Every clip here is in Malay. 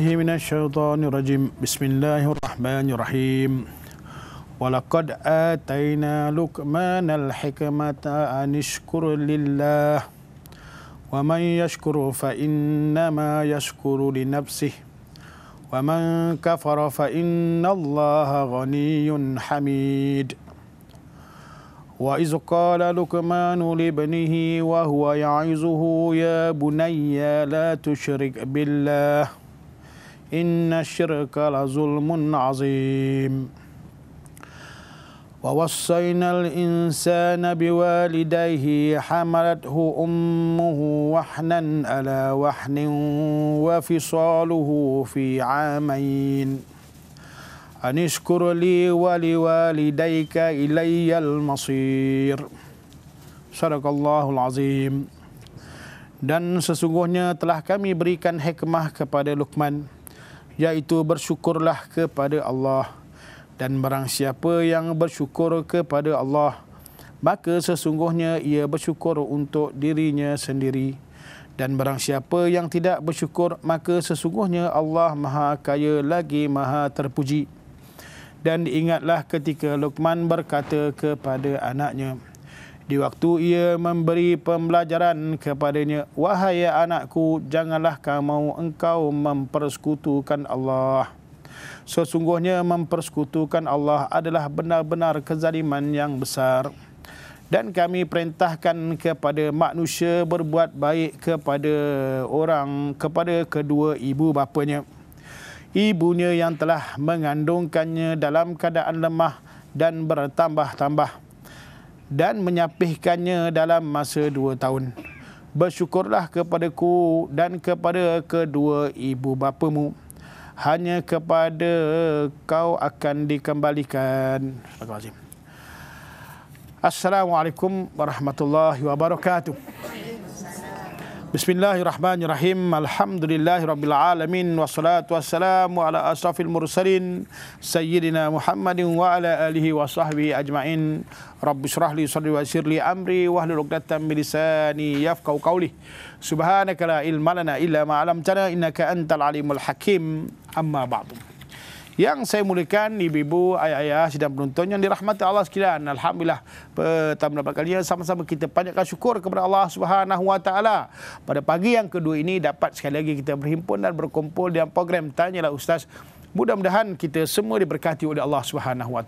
بالله من الشيطان الرجيم بسم الله الرحمن الرحيم ولقد آتينا لقمان الحكمة أن اشكر لله ومن يشكر فإنما يشكر لنفسه ومن كفر فإن الله غني حميد وإذ قال لقمان لابنه وهو يعظه يا بني لا تشرك بالله إن الشرك لظلم عظيم ووصينا الإنسان بوالديه حملته أمه وحنا على وحن وفصاله في عامين أن اشكر لي ولوالديك إلي المصير صدق الله العظيم Dan sesungguhnya telah kami berikan hikmah kepada Luqman iaitu bersyukurlah kepada Allah dan barang siapa yang bersyukur kepada Allah maka sesungguhnya ia bersyukur untuk dirinya sendiri dan barang siapa yang tidak bersyukur maka sesungguhnya Allah Maha Kaya lagi Maha Terpuji dan ingatlah ketika Luqman berkata kepada anaknya di waktu ia memberi pembelajaran kepadanya, Wahai anakku, janganlah kamu engkau mempersekutukan Allah. Sesungguhnya mempersekutukan Allah adalah benar-benar kezaliman yang besar. Dan kami perintahkan kepada manusia berbuat baik kepada orang, kepada kedua ibu bapanya. Ibunya yang telah mengandungkannya dalam keadaan lemah dan bertambah-tambah dan menyapihkannya dalam masa dua tahun. Bersyukurlah kepadaku dan kepada kedua ibu bapamu. Hanya kepada kau akan dikembalikan. Assalamualaikum warahmatullahi wabarakatuh. Bismillahirrahmanirrahim. Alhamdulillahirrabbilalamin. Wassalatu wassalamu ala asrafil mursalin. Sayyidina Muhammadin wa ala alihi wa sahbihi ajma'in. Rabbi syurah li sadri wa sirli amri. Wahlu lukdatan milisani yafqaw qawli. Subhanaka la ilmalana illa ma'alamtana innaka antal alimul hakim. Amma ba'dum. Yang saya mulakan ibu-ibu, ayah-ayah, sidang penonton yang dirahmati Allah sekalian. Alhamdulillah pertama dapat kali sama-sama kita panjatkan syukur kepada Allah Subhanahu Wa Pada pagi yang kedua ini dapat sekali lagi kita berhimpun dan berkumpul dalam program Tanyalah Ustaz. Mudah-mudahan kita semua diberkati oleh Allah Subhanahu Wa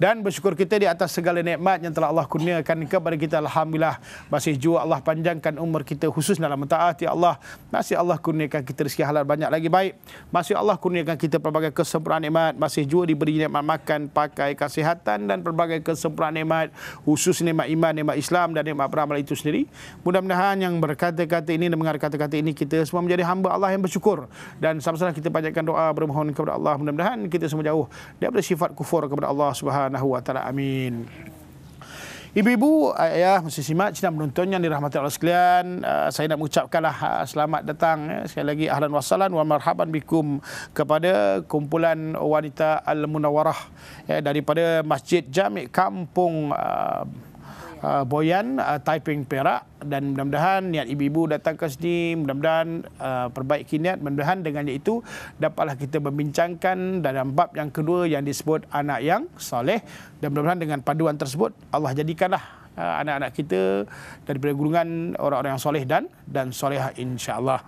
dan bersyukur kita di atas segala nikmat yang telah Allah kurniakan kepada kita alhamdulillah masih jua Allah panjangkan umur kita khusus dalam mentaati ya Allah masih Allah kurniakan kita rezeki halal banyak lagi baik masih Allah kurniakan kita pelbagai kesempurnaan nikmat masih jua diberi nikmat makan pakai kesihatan dan pelbagai kesempurnaan nikmat khusus nikmat iman nikmat Islam dan nikmat beramal itu sendiri mudah-mudahan yang berkata-kata ini dan mendengar kata-kata ini kita semua menjadi hamba Allah yang bersyukur dan sama-sama kita panjatkan doa bermohon kepada Allah mudah-mudahan kita semua jauh daripada sifat kufur kepada Allah Subhanahu subhanahu wa taala amin Ibu-ibu, ayah, mesti simak cina menonton yang dirahmati Allah sekalian. Eh, saya nak mengucapkanlah eh, selamat datang eh, sekali lagi ahlan wassalan wa marhaban bikum kepada kumpulan wanita Al-Munawarah daripada Masjid Jamik Kampung uh, Boyan uh, Taiping Perak dan mudah-mudahan niat ibu-ibu datang ke sini mudah-mudahan uh, perbaiki niat mudah-mudahan dengan itu dapatlah kita membincangkan dalam bab yang kedua yang disebut anak yang soleh dan mudah-mudahan dengan paduan tersebut Allah jadikanlah uh, anak-anak kita daripada gulungan orang-orang yang soleh dan dan soleh insya-Allah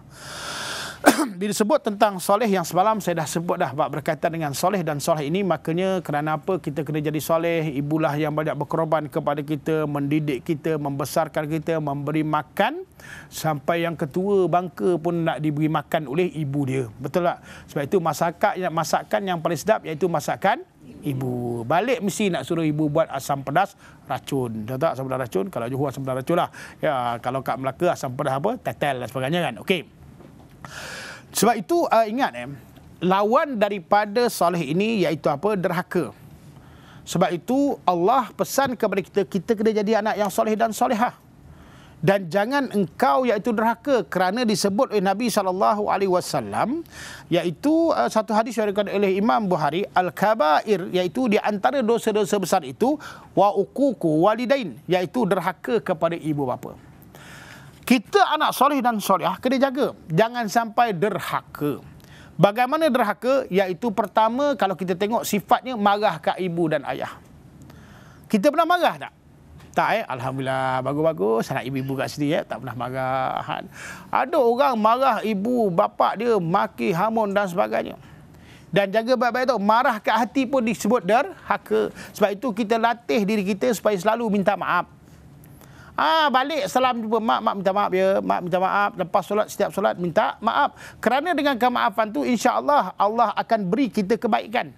bila sebut tentang soleh yang semalam saya dah sebut dah bab berkaitan dengan soleh dan soleh ini makanya kerana apa kita kena jadi soleh ibulah yang banyak berkorban kepada kita mendidik kita membesarkan kita memberi makan sampai yang ketua bangka pun nak diberi makan oleh ibu dia betul tak sebab itu masakan yang masakan yang paling sedap iaitu masakan ibu balik mesti nak suruh ibu buat asam pedas racun tahu tak asam pedas racun kalau johor asam pedas racun lah ya kalau kat melaka asam pedas apa tetel dan sebagainya kan okey sebab itu uh, ingat eh lawan daripada soleh ini iaitu apa derhaka. Sebab itu Allah pesan kepada kita kita kena jadi anak yang soleh dan solehah. Dan jangan engkau iaitu derhaka kerana disebut oleh Nabi saw alaihi iaitu uh, satu hadis yang dikatakan oleh Imam Bukhari al-kaba'ir iaitu di antara dosa-dosa besar itu wa uququ walidain iaitu derhaka kepada ibu bapa. Kita anak soleh dan soleh kena jaga. Jangan sampai derhaka. Bagaimana derhaka? Iaitu pertama kalau kita tengok sifatnya marah kat ibu dan ayah. Kita pernah marah tak? Tak eh? Alhamdulillah. Bagus-bagus. Anak ibu-ibu kat sini eh? Tak pernah marah. Ada orang marah ibu, bapak dia, maki, hamun dan sebagainya. Dan jaga baik-baik tu. Marah kat hati pun disebut derhaka. Sebab itu kita latih diri kita supaya selalu minta maaf. Ah balik salam jumpa mak mak minta maaf ya. Mak minta maaf lepas solat setiap solat minta maaf. Kerana dengan kemaafan tu insya-Allah Allah akan beri kita kebaikan.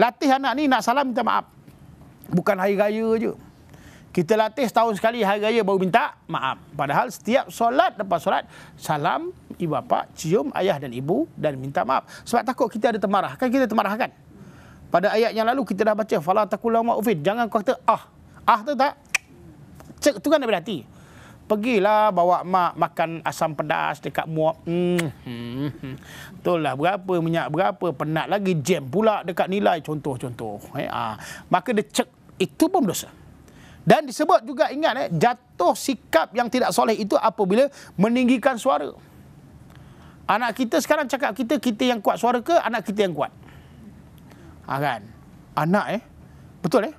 Latih anak ni nak salam minta maaf. Bukan hari raya je. Kita latih setahun sekali hari raya baru minta maaf. Padahal setiap solat lepas solat salam ibu bapa, cium ayah dan ibu dan minta maaf. Sebab takut kita ada temarah. Kan kita temarah kan? Pada ayat yang lalu kita dah baca fala takul lama ufid. Jangan kau kata ah. Ah tu tak? Cek tu kan berarti. Pergilah bawa mak makan asam pedas dekat muak. Hmm. hmm. Betul lah berapa minyak berapa penat lagi jam pula dekat nilai contoh-contoh. Eh, ah. Maka dia cek itu pun berdosa. Dan disebut juga ingat eh, jatuh sikap yang tidak soleh itu apabila meninggikan suara. Anak kita sekarang cakap kita, kita yang kuat suara ke anak kita yang kuat? Ha, kan? Anak eh? Betul eh?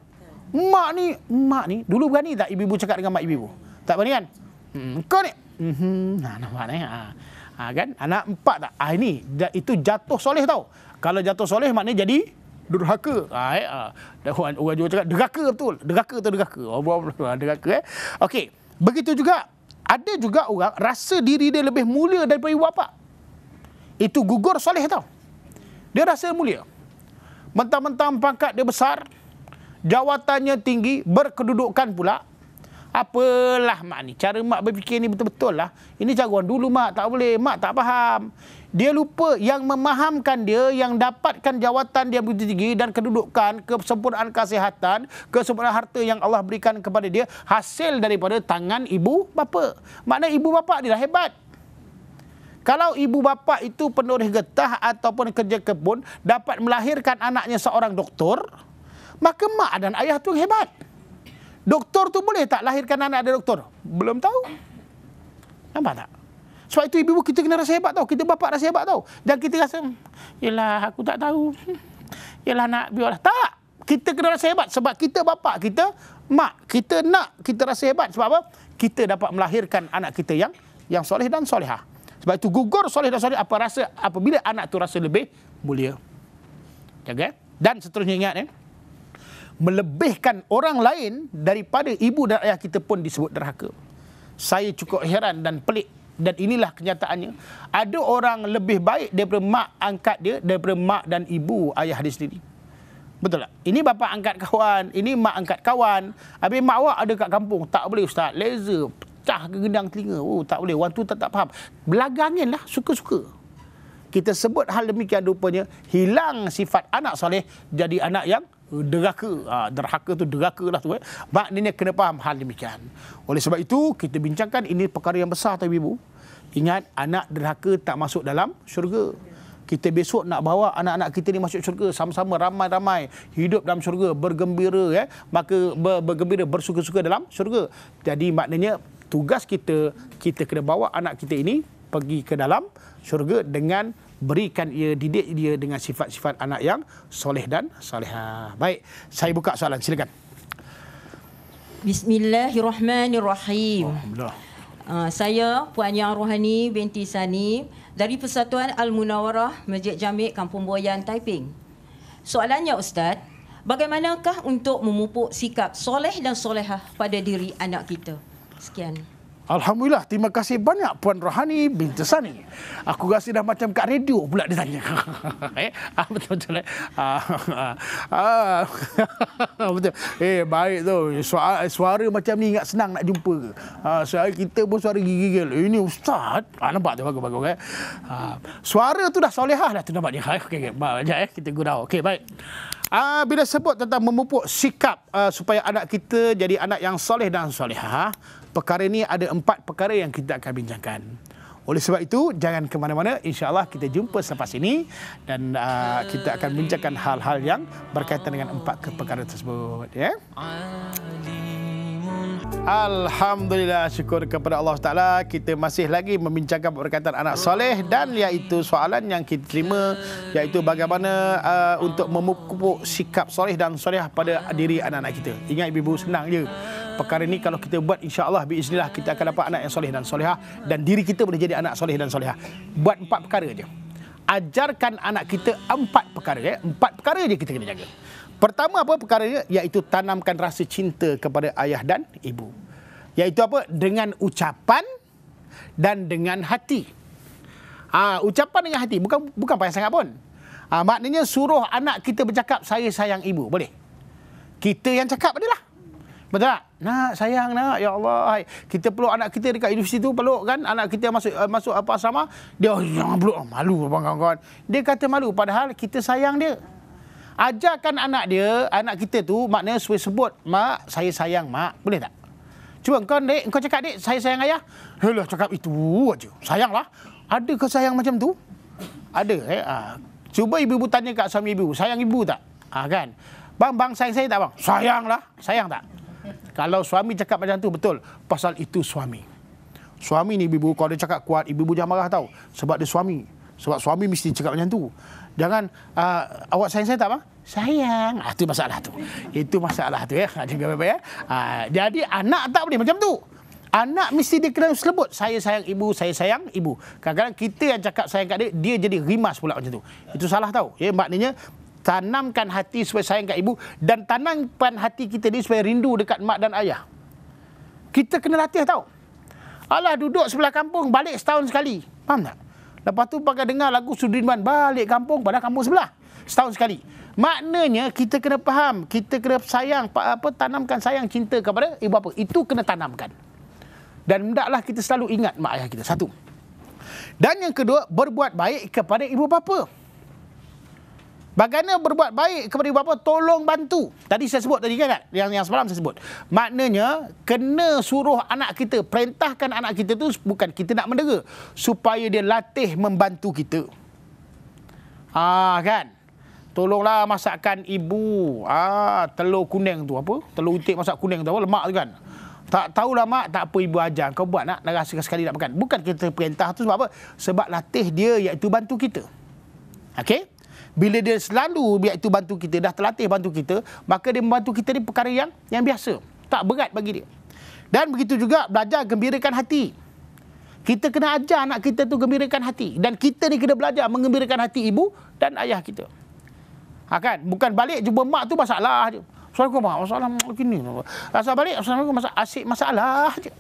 Mak ni, mak ni dulu berani tak ibu-ibu cakap dengan mak ibu-ibu? Tak berani kan? Hmm, kau ni. Hmm, nah nampak ni. Ha. ha kan? Anak empat tak? Ah ini itu jatuh soleh tau. Kalau jatuh soleh maknanya jadi derhaka. Ha, eh, ha. Dan orang, orang juga cakap derhaka betul. Derhaka tu derhaka. Oh, bro, bro, derhaka eh. Okey. Begitu juga ada juga orang rasa diri dia lebih mulia daripada ibu bapa. Itu gugur soleh tau. Dia rasa mulia. Mentang-mentang pangkat dia besar, jawatannya tinggi, berkedudukan pula. Apalah mak ni, cara mak berfikir ni betul-betul lah. Ini cara dulu mak, tak boleh, mak tak faham. Dia lupa yang memahamkan dia, yang dapatkan jawatan dia begitu tinggi dan kedudukan, kesempurnaan kesihatan, kesempurnaan harta yang Allah berikan kepada dia, hasil daripada tangan ibu bapa. Makna ibu bapa dia dah hebat. Kalau ibu bapa itu penulis getah ataupun kerja kebun, dapat melahirkan anaknya seorang doktor, maka mak dan ayah tu hebat. Doktor tu boleh tak lahirkan anak ada doktor? Belum tahu. Nampak tak? Sebab itu ibu kita kena rasa hebat tau. Kita bapak rasa hebat tau. Dan kita rasa, hmm, yelah aku tak tahu. Hmm, yelah nak biarlah. Tak. Kita kena rasa hebat sebab kita bapak kita, mak kita nak kita rasa hebat. Sebab apa? Kita dapat melahirkan anak kita yang yang soleh dan solehah. Sebab itu gugur soleh dan soleh apa rasa apabila anak tu rasa lebih mulia. Jaga. Eh? Dan seterusnya ingat ya. Eh? melebihkan orang lain daripada ibu dan ayah kita pun disebut derhaka. Saya cukup heran dan pelik dan inilah kenyataannya. Ada orang lebih baik daripada mak angkat dia daripada mak dan ibu ayah dia sendiri. Betul tak? Ini bapa angkat kawan, ini mak angkat kawan. Habis mak awak ada kat kampung. Tak boleh ustaz, laser pecah ke gendang telinga. Oh, tak boleh. Orang tu tak, tak faham. Belagangin lah, suka-suka. Kita sebut hal demikian rupanya. Hilang sifat anak soleh jadi anak yang deraka. Ha, deraka tu deraka lah tu. Eh. Maknanya kena faham hal demikian. Oleh sebab itu, kita bincangkan ini perkara yang besar tapi ibu. Ingat anak derhaka tak masuk dalam syurga. Kita besok nak bawa anak-anak kita ni masuk syurga sama-sama ramai-ramai hidup dalam syurga bergembira ya. Eh. Maka ber, bergembira bersuka-suka dalam syurga. Jadi maknanya tugas kita kita kena bawa anak kita ini pergi ke dalam syurga dengan berikan ia didik dia dengan sifat-sifat anak yang soleh dan soleha. Baik, saya buka soalan. Silakan. Bismillahirrahmanirrahim. Oh, saya Puan Yang Rohani binti Sani dari Persatuan Al-Munawarah Masjid Jamik Kampung Boyan Taiping. Soalannya Ustaz, bagaimanakah untuk memupuk sikap soleh dan solehah pada diri anak kita? Sekian. Alhamdulillah, terima kasih banyak Puan Rohani binti Sani. Aku rasa dah macam kat radio pula dia tanya. eh, ah, betul betul. Eh? Ah, ah. betul. Eh, baik tu. Suara, suara macam ni ingat senang nak jumpa ke? Ah, suara kita pun suara gigil-gigil. Eh, ini ustaz. Ah, nampak tu bagus-bagus eh? ah, suara tu dah solehah dah tu nampak dia. Okay, okey. Baik, eh. Kita gurau. Okey, baik. Uh, bila sebut tentang memupuk sikap uh, supaya anak kita jadi anak yang soleh dan solehah, perkara ini ada empat perkara yang kita akan bincangkan. Oleh sebab itu, jangan ke mana-mana. InsyaAllah kita jumpa selepas ini. Dan uh, kita akan bincangkan hal-hal yang berkaitan dengan empat perkara tersebut. Ya. Alhamdulillah syukur kepada Allah Taala kita masih lagi membincangkan berkaitan anak soleh dan iaitu soalan yang kita terima iaitu bagaimana uh, untuk memupuk sikap soleh dan solehah pada diri anak-anak kita. Ingat ibu-ibu senang je perkara ini kalau kita buat insya-Allah biiznillah kita akan dapat anak yang soleh dan solehah dan diri kita boleh jadi anak soleh dan solehah. Buat empat perkara je. Ajarkan anak kita empat perkara ya. Empat perkara je kita kena jaga. Pertama apa perkaranya iaitu tanamkan rasa cinta kepada ayah dan ibu. Iaitu apa? Dengan ucapan dan dengan hati. ha, ucapan dengan hati bukan bukan payah sangat pun. ha, maknanya suruh anak kita bercakap saya sayang ibu, boleh? Kita yang cakap adalah. Betul tak? Nak, sayang nak. Ya Allah. Hai. Kita peluk anak kita dekat universiti tu, peluk kan. Anak kita masuk uh, masuk apa sama Dia oh, jangan peluk. Oh, malu abang kawan-kawan. Dia kata malu. Padahal kita sayang dia. Ajarkan anak dia, anak kita tu, maknanya suai sebut, mak, saya sayang mak. Boleh tak? Cuba kau, dek, kau cakap, dek, saya sayang ayah. Helah, eh cakap itu aja. Lah. ada ke sayang macam tu? Ada. Eh? Ha. Cuba ibu-ibu tanya kat suami ibu. Sayang ibu tak? Ha, kan? Bang, bang, sayang saya tak, bang? sayang lah Sayang tak? Kalau suami cakap macam tu betul pasal itu suami. Suami ni ibu kalau dia cakap kuat ibu ibu jangan marah tau sebab dia suami. Sebab suami mesti cakap macam tu. Jangan uh, awak sayang saya tak apa? Sayang. Ah, itu masalah tu. Itu masalah tu ya. Ah, Jaga apa ya? Ah, jadi anak tak boleh macam tu. Anak mesti dia kena selebut. Saya sayang ibu, saya sayang ibu. Kadang-kadang kita yang cakap sayang kat dia, dia jadi rimas pula macam tu. Itu salah tau. Ya, maknanya tanamkan hati supaya sayang kat ibu dan tanamkan hati kita ni supaya rindu dekat mak dan ayah. Kita kena latih tau. Alah duduk sebelah kampung balik setahun sekali. Faham tak? Lepas tu pakai dengar lagu Sudirman balik kampung pada kampung sebelah. Setahun sekali. Maknanya kita kena faham, kita kena sayang, apa tanamkan sayang cinta kepada ibu bapa. Itu kena tanamkan. Dan hendaklah kita selalu ingat mak ayah kita. Satu. Dan yang kedua, berbuat baik kepada ibu bapa. Bagaimana berbuat baik kepada ibu bapa tolong bantu. Tadi saya sebut tadi kan yang yang semalam saya sebut. Maknanya kena suruh anak kita perintahkan anak kita tu bukan kita nak mendera supaya dia latih membantu kita. Ah kan. Tolonglah masakkan ibu ah telur kuning tu apa? Telur utik masak kuning tu apa? Lemak tu kan. Tak tahulah mak, tak apa ibu ajar. Kau buat nak, nak rasa sekali nak makan. Bukan kita perintah tu sebab apa? Sebab latih dia iaitu bantu kita. Okey? bila dia selalu itu bantu kita dah terlatih bantu kita maka dia membantu kita ni perkara yang yang biasa tak berat bagi dia dan begitu juga belajar gembirakan hati kita kena ajar anak kita tu gembirakan hati dan kita ni kena belajar mengembirakan hati ibu dan ayah kita ha, kan bukan balik jumpa mak tu masalah je Assalamualaikum mak masalah macam ni asal balik assalamualaikum masalah asyik masalah je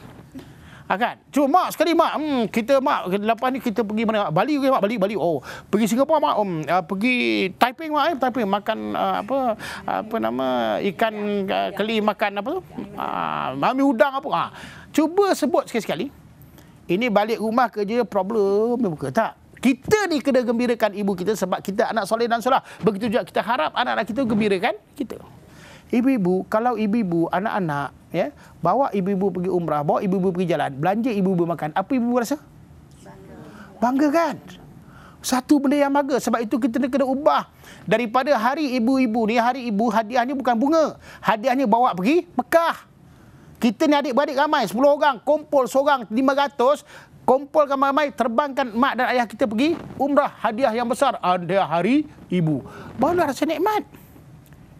Ha, kan? Cuma sekali mak, hmm, kita mak lepas ni kita pergi mana? Bali ke mak? Bali, Bali. Oh, pergi Singapura mak. Hmm, uh, pergi Taiping mak, eh? Taiping makan uh, apa? Apa nama ikan uh, keli makan apa tu? Ah, uh, udang apa? Ha. Cuba sebut sekali-sekali. Ini balik rumah kerja problem buka tak? Kita ni kena gembirakan ibu kita sebab kita anak soleh dan solah. Begitu juga kita harap anak-anak kita gembirakan kita ibu-ibu kalau ibu-ibu anak-anak ya bawa ibu-ibu pergi umrah bawa ibu-ibu pergi jalan belanja ibu-ibu makan apa ibu ibu rasa bangga kan satu benda yang bangga sebab itu kita kena ubah daripada hari ibu-ibu ni hari ibu hadiahnya bukan bunga hadiahnya bawa pergi Mekah kita ni adik-beradik ramai 10 orang kumpul seorang 500 Kumpulkan ramai-ramai, terbangkan mak dan ayah kita pergi. Umrah, hadiah yang besar. Ada hari ibu. Baru rasa nikmat.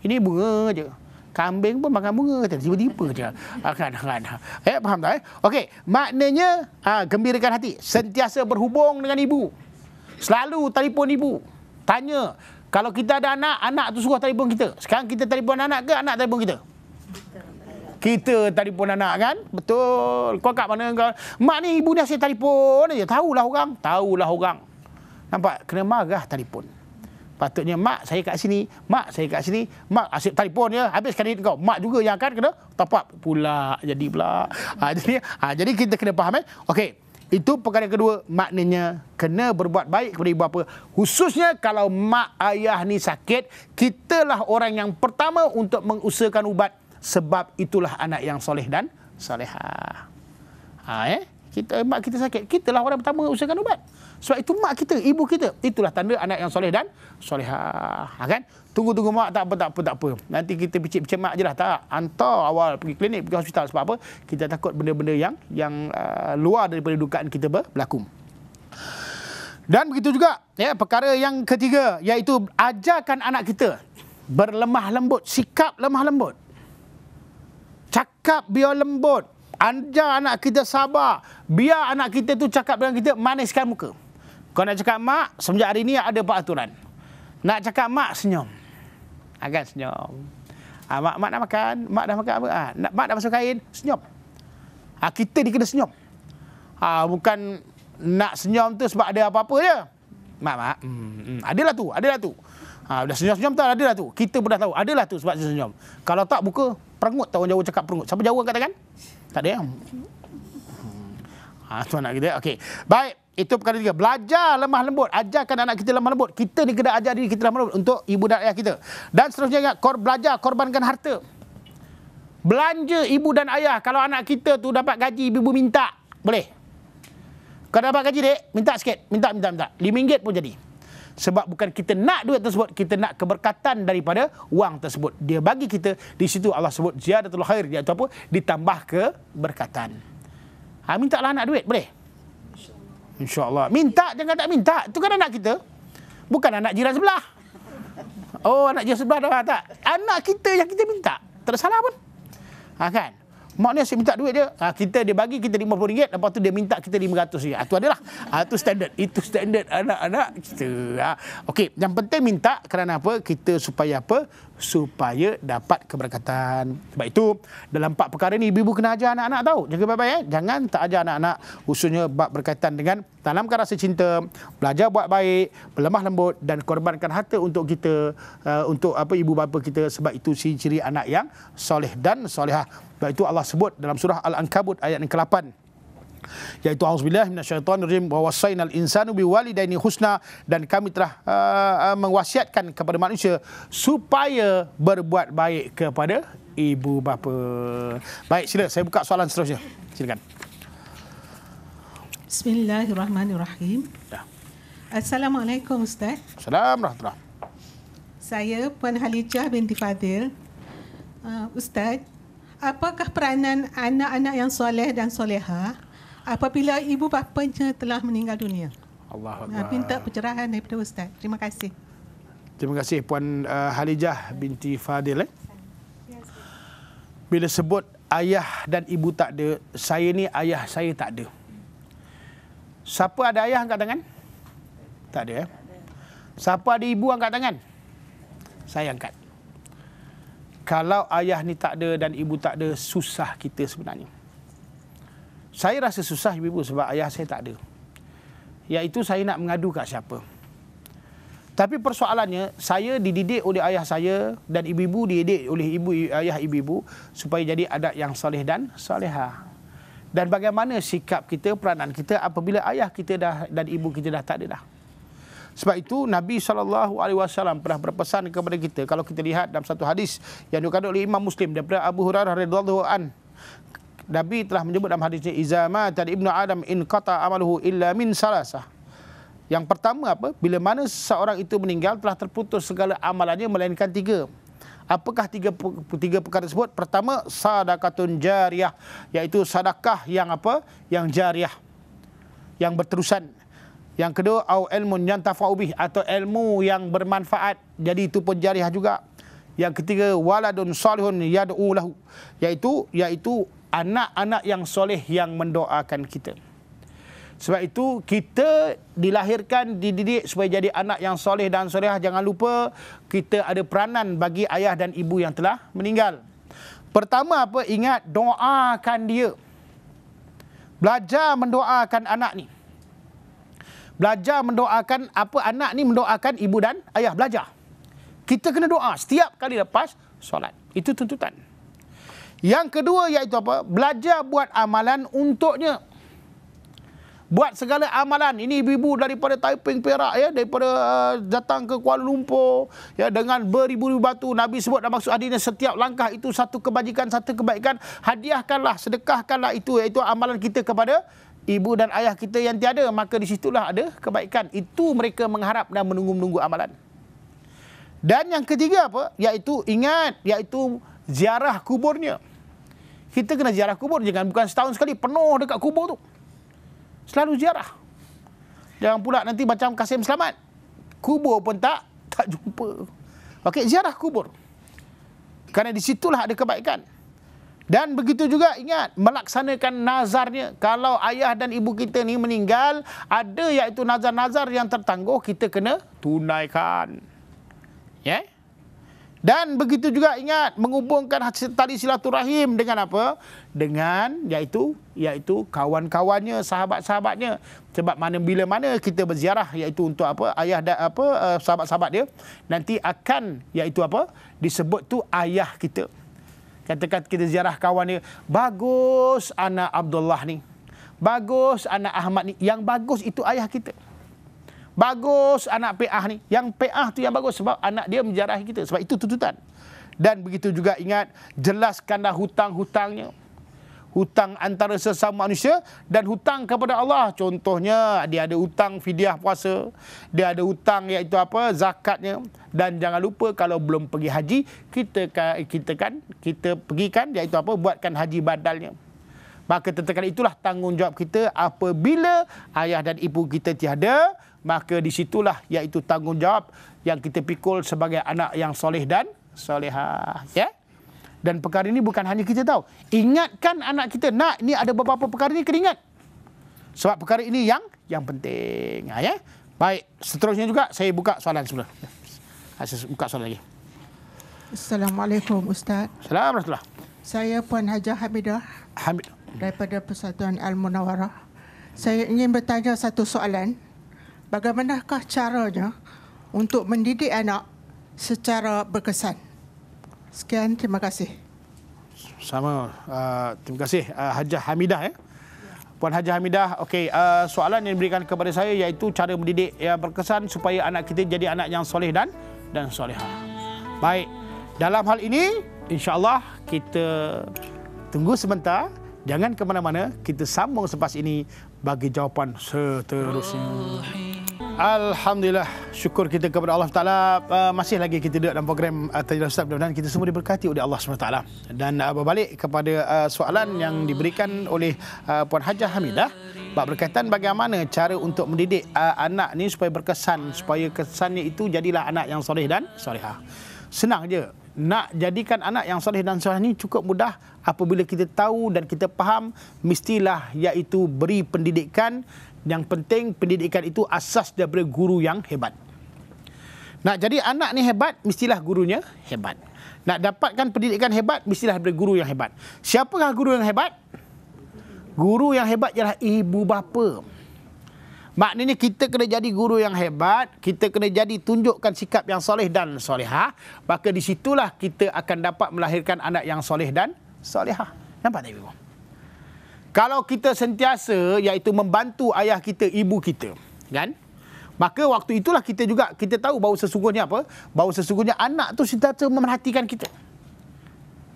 Ini bunga je. Kambing pun makan bunga kata tiba-tiba je. Akan ah, akan. Eh faham tak eh? Okey, maknanya ah gembirakan hati, sentiasa berhubung dengan ibu. Selalu telefon ibu. Tanya kalau kita ada anak, anak tu suruh telefon kita. Sekarang kita telefon anak ke anak telefon kita? Kita telefon anak kan? Betul. Kau kat mana kau? Mak ni ibu dia asyik telefon aja. Tahulah orang, tahulah orang. Nampak kena marah telefon. Patutnya mak saya kat sini, mak saya kat sini, mak asyik telefon ya, habis kredit kau. Mak juga yang akan kena top up pula jadi pula. Ha, jadi ha, jadi kita kena faham eh. Okey. Itu perkara yang kedua, maknanya kena berbuat baik kepada ibu bapa. Khususnya kalau mak ayah ni sakit, kitalah orang yang pertama untuk mengusahakan ubat sebab itulah anak yang soleh dan solehah. Ha, eh? kita mak kita sakit, kitalah orang pertama mengusahakan ubat. Sebab itu mak kita, ibu kita. Itulah tanda anak yang soleh dan soleha, Ha, kan? Tunggu-tunggu mak, tak apa, tak apa, tak apa. Nanti kita picit-picit mak je lah. Tak, hantar awal pergi klinik, pergi hospital. Sebab apa? Kita takut benda-benda yang yang uh, luar daripada dugaan kita berlaku. Dan begitu juga, ya, perkara yang ketiga, iaitu ajarkan anak kita berlemah lembut, sikap lemah lembut. Cakap biar lembut, Ajar anak kita sabar. Biar anak kita tu cakap dengan kita, maniskan muka. Kau nak cakap mak, semenjak hari ni ada peraturan. Nak cakap mak, senyum. agak ha, kan, senyum. Ha, mak, mak nak makan, mak dah makan apa? Ha, mak dah masuk kain, senyum. Ha, kita ni kena senyum. Ha, bukan nak senyum tu sebab ada apa-apa je. Mak, mak. Hmm, hmm. Adalah tu, adalah tu. Ha, dah senyum-senyum tau, adalah tu. Kita pun dah tahu, adalah tu sebab senyum. Kalau tak buka, perengut tahu orang Jawa cakap perengut. Siapa Jawa angkat tangan? Tak ada hmm. ha, ya? Ha, tu anak kita. Okey. Baik itu perkara tiga. Belajar lemah lembut. Ajarkan anak kita lemah lembut. Kita ni kena ajar diri kita lemah lembut untuk ibu dan ayah kita. Dan seterusnya ingat, kor belajar korbankan harta. Belanja ibu dan ayah. Kalau anak kita tu dapat gaji, ibu minta. Boleh. Kau dapat gaji, dek? Minta sikit. Minta, minta, minta. RM5 pun jadi. Sebab bukan kita nak duit tersebut, kita nak keberkatan daripada wang tersebut. Dia bagi kita, di situ Allah sebut ziyadatul khair, tu apa? Ditambah keberkatan. Ha, minta lah anak duit, boleh? InsyaAllah. Minta jangan tak minta. Itu kan anak kita. Bukan anak jiran sebelah. Oh, anak jiran sebelah dah tak. Anak kita yang kita minta. Tak ada salah pun. Ha, kan? Maknanya saya minta duit dia, ha, kita dia bagi kita RM50, lepas tu dia minta kita RM500. Ha, ah, itu adalah, ha, ah, itu standard. Itu standard anak-anak kita. Ha. Okey, yang penting minta kerana apa? Kita supaya apa? Supaya dapat keberkatan. Sebab itu, dalam empat perkara ni, ibu-ibu kena ajar anak-anak tahu. Jaga baik-baik. Eh? Jangan tak ajar anak-anak khususnya bab berkaitan dengan tanamkan rasa cinta, belajar buat baik, berlemah lembut dan korbankan harta untuk kita, uh, untuk apa ibu bapa kita sebab itu ciri-ciri anak yang soleh dan solehah. Sebab itu Allah sebut dalam surah Al-Ankabut ayat yang ke-8 yaitu auzubillahi minasyaitonirrajim wa wasainal insanu biwalidaini husna dan kami telah uh, uh, mewasiatkan kepada manusia supaya berbuat baik kepada ibu bapa. Baik sila saya buka soalan seterusnya. Silakan. Bismillahirrahmanirrahim. Ya. Assalamualaikum Ustaz. Assalamualaikum. Saya Puan Halijah binti Fadil. Uh, Ustaz, apakah peranan anak-anak yang soleh dan soleha apabila ibu bapanya telah meninggal dunia? Allah Allah. Minta pencerahan daripada Ustaz. Terima kasih. Terima kasih Puan uh, Halijah binti Fadil. Eh? Bila sebut ayah dan ibu tak ada, saya ni ayah saya tak ada. Siapa ada ayah angkat tangan? Tak ada. Eh? Siapa ada ibu angkat tangan? Saya angkat kalau ayah ni tak ada dan ibu tak ada, susah kita sebenarnya. Saya rasa susah ibu sebab ayah saya tak ada. Yaitu saya nak mengadu kat siapa. Tapi persoalannya, saya dididik oleh ayah saya dan ibu-ibu dididik oleh ibu ayah ibu-ibu supaya jadi adat yang soleh dan soleha. Dan bagaimana sikap kita, peranan kita apabila ayah kita dah dan ibu kita dah tak ada dah. Sebab itu Nabi sallallahu alaihi wasallam pernah berpesan kepada kita kalau kita lihat dalam satu hadis yang dikandung oleh Imam Muslim daripada Abu Hurairah radhiyallahu an Nabi telah menyebut dalam hadisnya izama dan ibnu adam in qata amaluhu illa min salasah yang pertama apa bila mana seorang itu meninggal telah terputus segala amalannya melainkan tiga apakah tiga tiga perkara tersebut pertama sadaqatun jariyah iaitu sedekah yang apa yang jariyah yang berterusan yang kedua, au ilmun yang tafa'ubih atau ilmu yang bermanfaat. Jadi itu pun jariah juga. Yang ketiga, waladun salihun yad'ulahu. Iaitu, iaitu anak-anak yang soleh yang mendoakan kita. Sebab itu kita dilahirkan, dididik supaya jadi anak yang soleh dan solehah. Jangan lupa kita ada peranan bagi ayah dan ibu yang telah meninggal. Pertama apa, ingat doakan dia. Belajar mendoakan anak ni belajar mendoakan apa anak ni mendoakan ibu dan ayah belajar. Kita kena doa setiap kali lepas solat. Itu tuntutan. Yang kedua iaitu apa? Belajar buat amalan untuknya. Buat segala amalan. Ini ibu-ibu daripada Taiping Perak ya. Daripada uh, datang ke Kuala Lumpur. Ya, dengan beribu-ribu batu. Nabi sebut dan maksud hadirnya setiap langkah itu satu kebajikan, satu kebaikan. Hadiahkanlah, sedekahkanlah itu. Iaitu amalan kita kepada ibu dan ayah kita yang tiada maka di situlah ada kebaikan itu mereka mengharap dan menunggu-nunggu amalan dan yang ketiga apa iaitu ingat iaitu ziarah kuburnya kita kena ziarah kubur jangan bukan setahun sekali penuh dekat kubur tu selalu ziarah jangan pula nanti macam Kasim Selamat kubur pun tak tak jumpa okey ziarah kubur kerana di situlah ada kebaikan dan begitu juga ingat melaksanakan nazarnya. Kalau ayah dan ibu kita ni meninggal, ada iaitu nazar-nazar yang tertangguh kita kena tunaikan. Ya? Yeah? Dan begitu juga ingat menghubungkan tali silaturahim dengan apa? Dengan iaitu iaitu kawan-kawannya, sahabat-sahabatnya. Sebab mana bila mana kita berziarah iaitu untuk apa? Ayah dan apa uh, sahabat-sahabat dia nanti akan iaitu apa? disebut tu ayah kita. Katakan kita ziarah kawan dia. Bagus anak Abdullah ni. Bagus anak Ahmad ni. Yang bagus itu ayah kita. Bagus anak PA ah ni. Yang PA ah tu yang bagus sebab anak dia menjarahi kita. Sebab itu tuntutan. Dan begitu juga ingat jelaskanlah hutang-hutangnya hutang antara sesama manusia dan hutang kepada Allah. Contohnya dia ada hutang fidyah puasa, dia ada hutang iaitu apa zakatnya dan jangan lupa kalau belum pergi haji kita kita kan kita pergi kan iaitu apa buatkan haji badalnya. Maka tentukan itulah tanggungjawab kita apabila ayah dan ibu kita tiada, maka di situlah iaitu tanggungjawab yang kita pikul sebagai anak yang soleh dan solehah. Ya? Yeah? Dan perkara ini bukan hanya kita tahu. Ingatkan anak kita, nak ini ada beberapa perkara ini, kena ingat. Sebab perkara ini yang yang penting. Ha, ya? Baik, seterusnya juga saya buka soalan semula. Ha, saya buka soalan lagi. Assalamualaikum Ustaz. Assalamualaikum. Saya Puan Hajar Hamidah. Hamid. Daripada Persatuan Al-Munawarah. Saya ingin bertanya satu soalan. Bagaimanakah caranya untuk mendidik anak secara berkesan? Sekian, terima kasih. Sama. Uh, terima kasih uh, Hajah Hamidah. Eh. Puan Hajah Hamidah, okay, uh, soalan yang diberikan kepada saya iaitu cara mendidik yang berkesan supaya anak kita jadi anak yang soleh dan dan soleha. Baik, dalam hal ini, insyaAllah kita tunggu sebentar. Jangan ke mana-mana, kita sambung selepas ini bagi jawapan seterusnya. Oh, Alhamdulillah, syukur kita kepada Allah Taala uh, masih lagi kita duduk dalam program uh, Tajwid Ustaz dan kita semua diberkati oleh Allah SWT. Dan uh, berbalik kepada uh, soalan yang diberikan oleh uh, Puan Hajah Hamidah bab berkaitan bagaimana cara untuk mendidik uh, anak ni supaya berkesan, supaya kesannya itu jadilah anak yang soleh dan solehah. Senang je. Nak jadikan anak yang soleh dan solehah ni cukup mudah apabila kita tahu dan kita faham mestilah iaitu beri pendidikan yang penting pendidikan itu asas daripada guru yang hebat. Nak jadi anak ni hebat, mestilah gurunya hebat. Nak dapatkan pendidikan hebat, mestilah daripada guru yang hebat. Siapakah guru yang hebat? Guru yang hebat ialah ibu bapa. Maknanya kita kena jadi guru yang hebat, kita kena jadi tunjukkan sikap yang soleh dan soleha. Maka di situlah kita akan dapat melahirkan anak yang soleh dan soleha. Nampak tak ibu? kalau kita sentiasa iaitu membantu ayah kita, ibu kita, kan? Maka waktu itulah kita juga kita tahu bahawa sesungguhnya apa? Bahawa sesungguhnya anak tu sentiasa memerhatikan kita.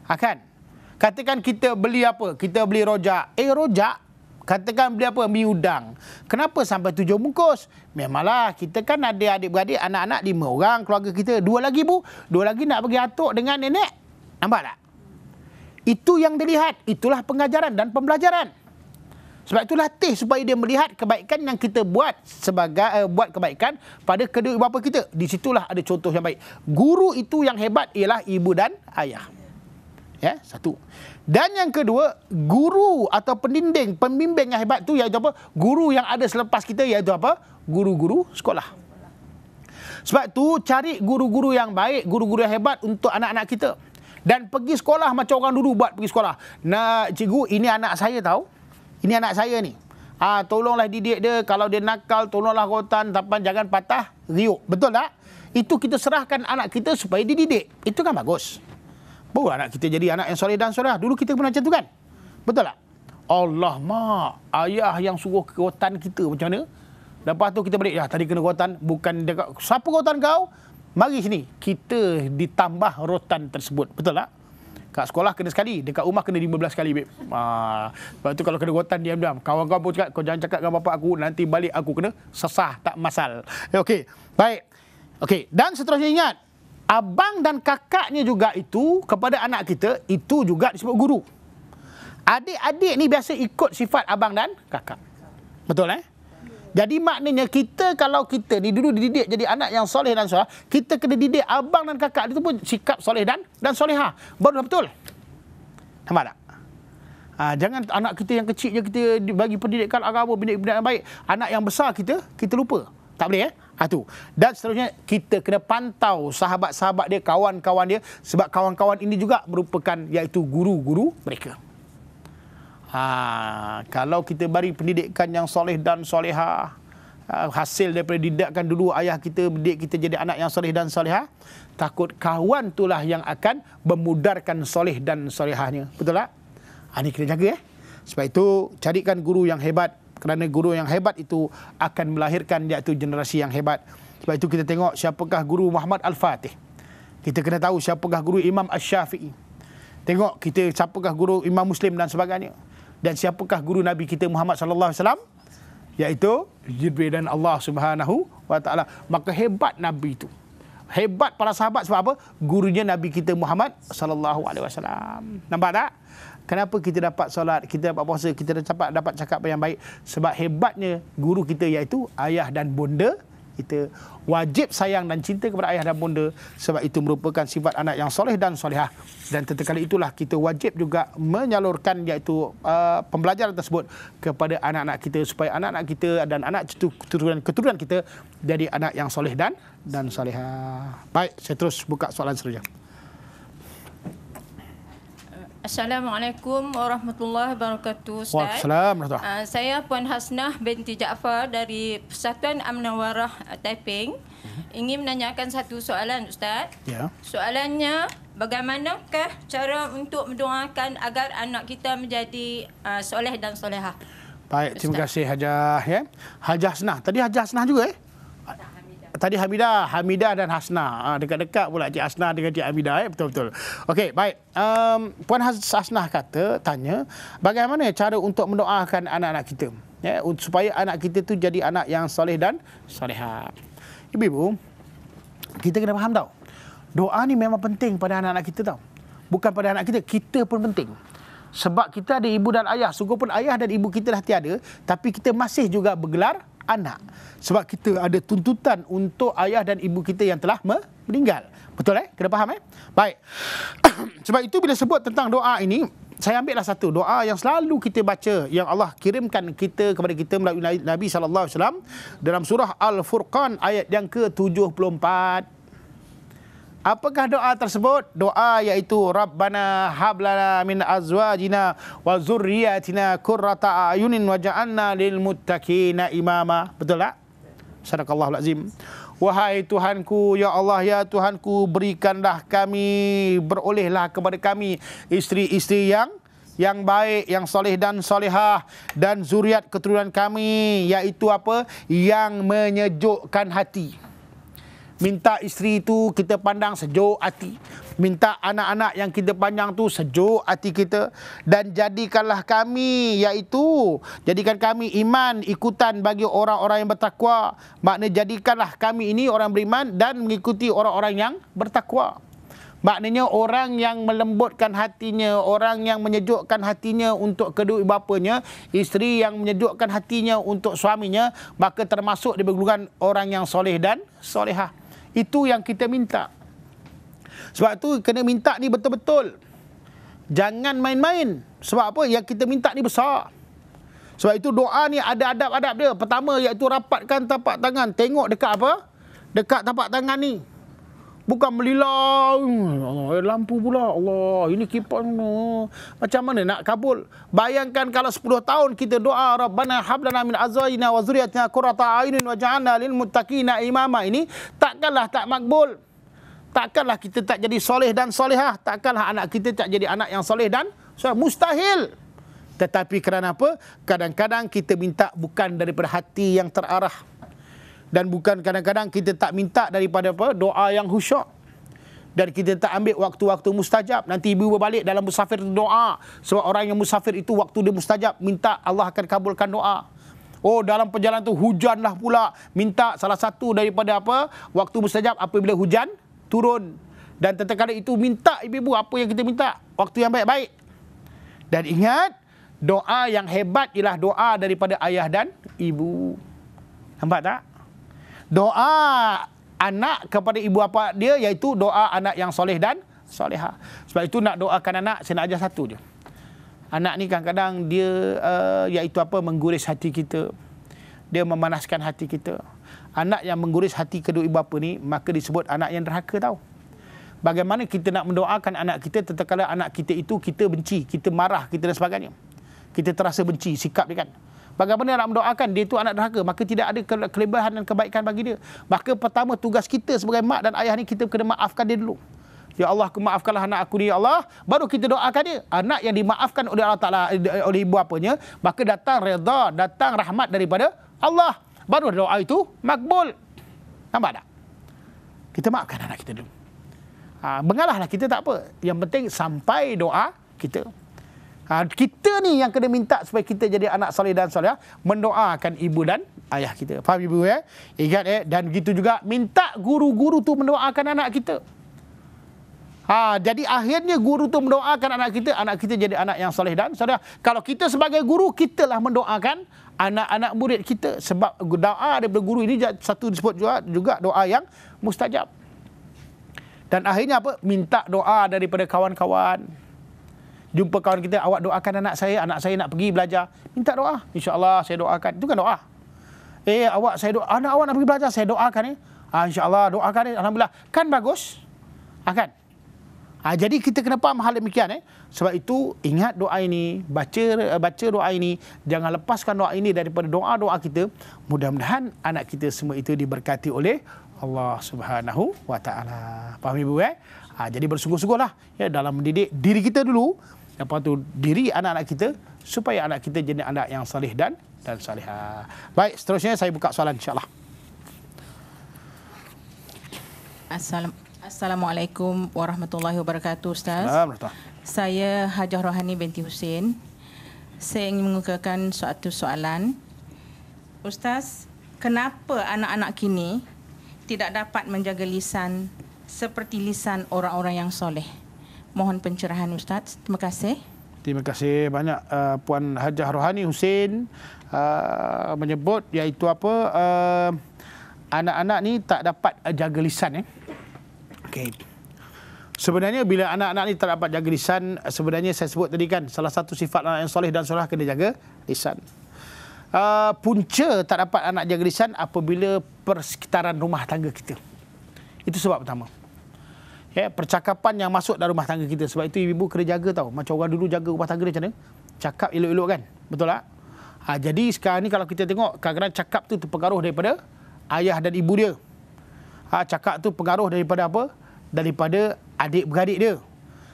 Ha, kan? Katakan kita beli apa? Kita beli rojak. Eh rojak Katakan beli apa? Mi udang. Kenapa sampai tujuh bungkus? Memanglah kita kan ada adik-beradik, anak-anak lima orang, keluarga kita. Dua lagi bu, dua lagi nak pergi atuk dengan nenek. Nampak tak? Itu yang dilihat, itulah pengajaran dan pembelajaran. Sebab itu latih supaya dia melihat kebaikan yang kita buat sebagai uh, buat kebaikan pada kedua bapa kita. Di situlah ada contoh yang baik. Guru itu yang hebat ialah ibu dan ayah. Ya, satu. Dan yang kedua, guru atau pendinding, pembimbing yang hebat tu iaitu apa? Guru yang ada selepas kita iaitu apa? Guru-guru sekolah. Sebab tu cari guru-guru yang baik, guru-guru yang hebat untuk anak-anak kita dan pergi sekolah macam orang dulu buat pergi sekolah. Nah, cikgu, ini anak saya tahu. Ini anak saya ni. Ah, tolonglah didik dia kalau dia nakal, tolonglah rotan tapan jangan patah riuk. Betul tak? Itu kita serahkan anak kita supaya dididik. Itu kan bagus. Baru anak kita jadi anak yang soleh dan soleh. Dulu kita pernah macam tu kan? Betul tak? Allah mak, ayah yang suruh kerotan kita macam mana? Lepas tu kita balik, ya tadi kena kerotan. Bukan dekat, siapa kerotan kau? mari sini kita ditambah rotan tersebut betul tak Kat sekolah kena sekali, dekat rumah kena 15 kali, beb. Ha, lepas tu kalau kena rotan, diam-diam. Kawan-kawan pun cakap, kau jangan cakap dengan bapak aku, nanti balik aku kena sesah, tak masal. Eh, okey, baik. Okey, dan seterusnya ingat, abang dan kakaknya juga itu, kepada anak kita, itu juga disebut guru. Adik-adik ni biasa ikut sifat abang dan kakak. Betul, eh? Jadi maknanya kita kalau kita ni dulu dididik jadi anak yang soleh dan soleh, kita kena didik abang dan kakak itu pun sikap soleh dan dan soleha. Baru dah betul. Nampak tak? Ha, jangan anak kita yang kecil je kita bagi pendidikan agama, pendidikan yang baik. Anak yang besar kita, kita lupa. Tak boleh eh? Ha, tu. Dan seterusnya kita kena pantau sahabat-sahabat dia, kawan-kawan dia. Sebab kawan-kawan ini juga merupakan iaitu guru-guru mereka. Ha, kalau kita beri pendidikan yang soleh dan soleha, ha, hasil daripada didakkan dulu ayah kita, didik kita jadi anak yang soleh dan soleha, takut kawan itulah yang akan memudarkan soleh dan solehahnya. Betul tak? Ha, ini kena jaga. Eh? Sebab itu carikan guru yang hebat. Kerana guru yang hebat itu akan melahirkan iaitu generasi yang hebat. Sebab itu kita tengok siapakah guru Muhammad Al-Fatih. Kita kena tahu siapakah guru Imam Ash-Syafi'i. Tengok kita siapakah guru Imam Muslim dan sebagainya dan siapakah guru Nabi kita Muhammad sallallahu alaihi wasallam iaitu Jibril dan Allah Subhanahu wa taala maka hebat nabi itu hebat para sahabat sebab apa gurunya nabi kita Muhammad sallallahu alaihi wasallam nampak tak kenapa kita dapat solat kita dapat puasa kita dapat dapat cakap yang baik sebab hebatnya guru kita iaitu ayah dan bonda kita wajib sayang dan cinta kepada ayah dan bunda sebab itu merupakan sifat anak yang soleh dan solehah dan tertekali itulah kita wajib juga menyalurkan iaitu uh, pembelajaran tersebut kepada anak-anak kita supaya anak-anak kita dan anak keturunan keturunan kita jadi anak yang soleh dan dan solehah baik saya terus buka soalan seterusnya Assalamualaikum warahmatullahi wabarakatuh. Ustaz. Waalaikumsalam. Uh, saya Puan Hasnah binti Jaafar dari Persatuan Amnawarah eh, Taiping. Uh-huh. Ingin menanyakan satu soalan Ustaz. Ya. Soalannya, bagaimanakah cara untuk mendoakan agar anak kita menjadi uh, soleh dan solehah? Baik, terima kasih Hajah. Ya. Hajah Senah. Tadi Hajah Hasnah juga eh? tadi Hamidah, Hamidah dan Hasna. Ah, dekat-dekat pula Cik Hasna dengan Cik Hamidah eh? betul-betul. Okey, baik. Um, Puan Hasna kata tanya, bagaimana cara untuk mendoakan anak-anak kita? Ya, supaya anak kita tu jadi anak yang soleh dan solehah. Ibu-ibu, kita kena faham tau. Doa ni memang penting pada anak-anak kita tau. Bukan pada anak kita, kita pun penting. Sebab kita ada ibu dan ayah. Sungguh pun ayah dan ibu kita dah tiada. Tapi kita masih juga bergelar anak. Sebab kita ada tuntutan untuk ayah dan ibu kita yang telah meninggal. Betul eh? Kena faham eh? Baik. Sebab itu bila sebut tentang doa ini, saya ambillah satu doa yang selalu kita baca yang Allah kirimkan kita kepada kita melalui Nabi sallallahu alaihi wasallam dalam surah Al-Furqan ayat yang ke-74. Apakah doa tersebut? Doa iaitu Rabbana hablana min azwajina wa zurriyatina kurrata ayunin wa ja'anna lil muttaqina imama. Betul tak? Sadaqallahul azim. Wahai Tuhanku, Ya Allah, Ya Tuhanku, berikanlah kami, berolehlah kepada kami isteri-isteri yang yang baik, yang soleh dan solehah dan zuriat keturunan kami, iaitu apa? Yang menyejukkan hati minta isteri tu kita pandang sejuk hati minta anak-anak yang kita pandang tu sejuk hati kita dan jadikanlah kami iaitu jadikan kami iman ikutan bagi orang-orang yang bertakwa Maknanya jadikanlah kami ini orang beriman dan mengikuti orang-orang yang bertakwa Maknanya orang yang melembutkan hatinya, orang yang menyejukkan hatinya untuk kedua bapanya, isteri yang menyejukkan hatinya untuk suaminya, maka termasuk di golongan orang yang soleh dan solehah. Itu yang kita minta. Sebab tu kena minta ni betul-betul. Jangan main-main. Sebab apa? Yang kita minta ni besar. Sebab itu doa ni ada adab-adab dia. Pertama iaitu rapatkan tapak tangan. Tengok dekat apa? Dekat tapak tangan ni. Bukan melilau. Allah, lampu pula. Allah, ini kipas. Macam mana nak kabul? Bayangkan kalau 10 tahun kita doa Rabbana hablana min azwajina wa zurriyyatina qurrata a'yunin waj'alna lil muttaqina imama ini takkanlah tak makbul. Takkanlah kita tak jadi soleh dan solehah. Takkanlah anak kita tak jadi anak yang soleh dan soleh. Mustahil. Tetapi kerana apa? Kadang-kadang kita minta bukan daripada hati yang terarah dan bukan kadang-kadang kita tak minta daripada apa doa yang khusyuk dan kita tak ambil waktu-waktu mustajab nanti ibu berbalik dalam musafir doa sebab orang yang musafir itu waktu dia mustajab minta Allah akan kabulkan doa Oh dalam perjalanan tu hujan lah pula minta salah satu daripada apa waktu mustajab apabila hujan turun dan tatkala itu minta ibu-ibu apa yang kita minta waktu yang baik-baik dan ingat doa yang hebat ialah doa daripada ayah dan ibu nampak tak doa anak kepada ibu bapa dia iaitu doa anak yang soleh dan soleha. Sebab itu nak doakan anak saya nak ajar satu je. Anak ni kadang-kadang dia uh, iaitu apa mengguris hati kita. Dia memanaskan hati kita. Anak yang mengguris hati kedua ibu bapa ni maka disebut anak yang derhaka tau. Bagaimana kita nak mendoakan anak kita tetapi anak kita itu kita benci, kita marah, kita dan sebagainya. Kita terasa benci sikap dia kan. Bagaimana nak mendoakan dia itu anak derhaka. Maka tidak ada kelebihan dan kebaikan bagi dia. Maka pertama tugas kita sebagai mak dan ayah ni kita kena maafkan dia dulu. Ya Allah aku maafkanlah anak aku ni ya Allah. Baru kita doakan dia. Anak yang dimaafkan oleh Allah Ta'ala eh, eh, oleh ibu apanya. Maka datang reda, datang rahmat daripada Allah. Baru doa itu makbul. Nampak tak? Kita maafkan anak kita dulu. Ha, bengalahlah kita tak apa. Yang penting sampai doa kita Ha, kita ni yang kena minta supaya kita jadi anak soleh dan soleh. Ah. Mendoakan ibu dan ayah kita. Faham ibu ya? Ingat ya? Eh? Dan gitu juga minta guru-guru tu mendoakan anak kita. Ha, jadi akhirnya guru tu mendoakan anak kita. Anak kita jadi anak yang soleh dan soleh. Kalau kita sebagai guru, kita lah mendoakan anak-anak murid kita. Sebab doa daripada guru ini satu disebut juga, juga doa yang mustajab. Dan akhirnya apa? Minta doa daripada kawan-kawan jumpa kawan kita, awak doakan anak saya, anak saya nak pergi belajar. Minta doa. InsyaAllah saya doakan. Itu kan doa. Eh, awak saya doa. Anak awak nak pergi belajar, saya doakan. Eh. Ha, InsyaAllah doakan. Eh. Alhamdulillah. Kan bagus? Ha, Ha, jadi kita kena faham hal demikian. Eh. Sebab itu, ingat doa ini. Baca baca doa ini. Jangan lepaskan doa ini daripada doa-doa kita. Mudah-mudahan anak kita semua itu diberkati oleh Allah Subhanahu Wa Taala. Faham ibu eh? Ha, jadi bersungguh-sungguhlah ya dalam mendidik diri kita dulu apa tu diri anak-anak kita supaya anak kita jadi anak yang salih dan dan salihah. Baik, seterusnya saya buka soalan insya Assalamualaikum warahmatullahi wabarakatuh Ustaz. Assalamualaikum. Saya Hajah Rohani binti Hussein Saya ingin mengukakan suatu soalan. Ustaz, kenapa anak-anak kini tidak dapat menjaga lisan seperti lisan orang-orang yang soleh? Mohon pencerahan Ustaz. Terima kasih. Terima kasih banyak uh, Puan Hajah Rohani Hussein uh, menyebut iaitu apa uh, anak-anak ni tak dapat uh, jaga lisan eh. Okay. Sebenarnya bila anak-anak ni tak dapat jaga lisan sebenarnya saya sebut tadi kan salah satu sifat anak yang soleh dan soleh kena jaga lisan. Uh, punca tak dapat anak jaga lisan apabila persekitaran rumah tangga kita. Itu sebab pertama ya, percakapan yang masuk dalam rumah tangga kita. Sebab itu ibu-ibu kena jaga tau. Macam orang dulu jaga rumah tangga dia macam mana? Cakap elok-elok kan? Betul tak? Ha, jadi sekarang ni kalau kita tengok, kadang-kadang cakap tu terpengaruh daripada ayah dan ibu dia. Ha, cakap tu pengaruh daripada apa? Daripada adik-beradik dia.